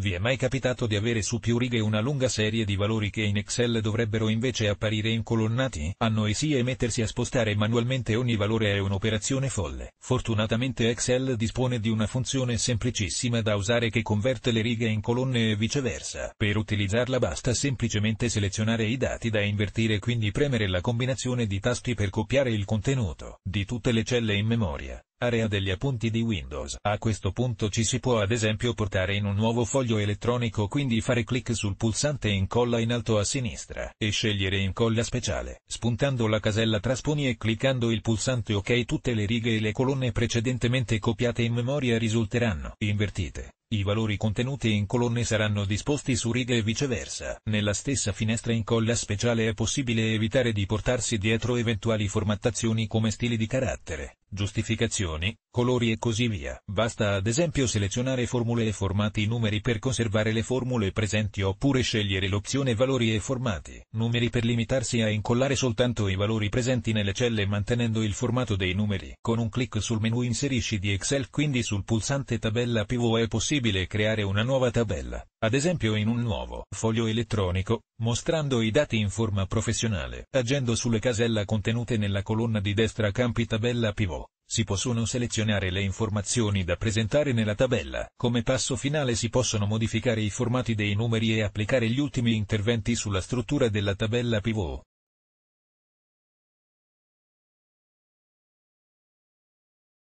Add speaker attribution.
Speaker 1: Vi è mai capitato di avere su più righe una lunga serie di valori che in Excel dovrebbero invece apparire incolonnati? A Annoesia e mettersi a spostare manualmente ogni valore è un'operazione folle. Fortunatamente Excel dispone di una funzione semplicissima da usare che converte le righe in colonne e viceversa. Per utilizzarla basta semplicemente selezionare i dati da invertire e quindi premere la combinazione di tasti per copiare il contenuto di tutte le celle in memoria. Area degli appunti di Windows. A questo punto ci si può ad esempio portare in un nuovo foglio elettronico quindi fare clic sul pulsante incolla in alto a sinistra e scegliere incolla speciale. Spuntando la casella trasponi e cliccando il pulsante ok tutte le righe e le colonne precedentemente copiate in memoria risulteranno invertite. I valori contenuti in colonne saranno disposti su righe e viceversa. Nella stessa finestra incolla speciale è possibile evitare di portarsi dietro eventuali formattazioni come stili di carattere, giustificazioni, colori e così via. Basta ad esempio selezionare formule e formati numeri per conservare le formule presenti oppure scegliere l'opzione valori e formati numeri per limitarsi a incollare soltanto i valori presenti nelle celle mantenendo il formato dei numeri. Con un clic sul menu inserisci di Excel quindi sul pulsante tabella pivot è possibile creare una nuova tabella ad esempio in un nuovo foglio elettronico, mostrando i dati in forma professionale. Agendo sulle casella contenute nella colonna di destra campi tabella pivot, si possono selezionare le informazioni da presentare nella tabella. Come passo finale si possono modificare i formati dei numeri e applicare gli ultimi interventi sulla struttura della tabella pivot.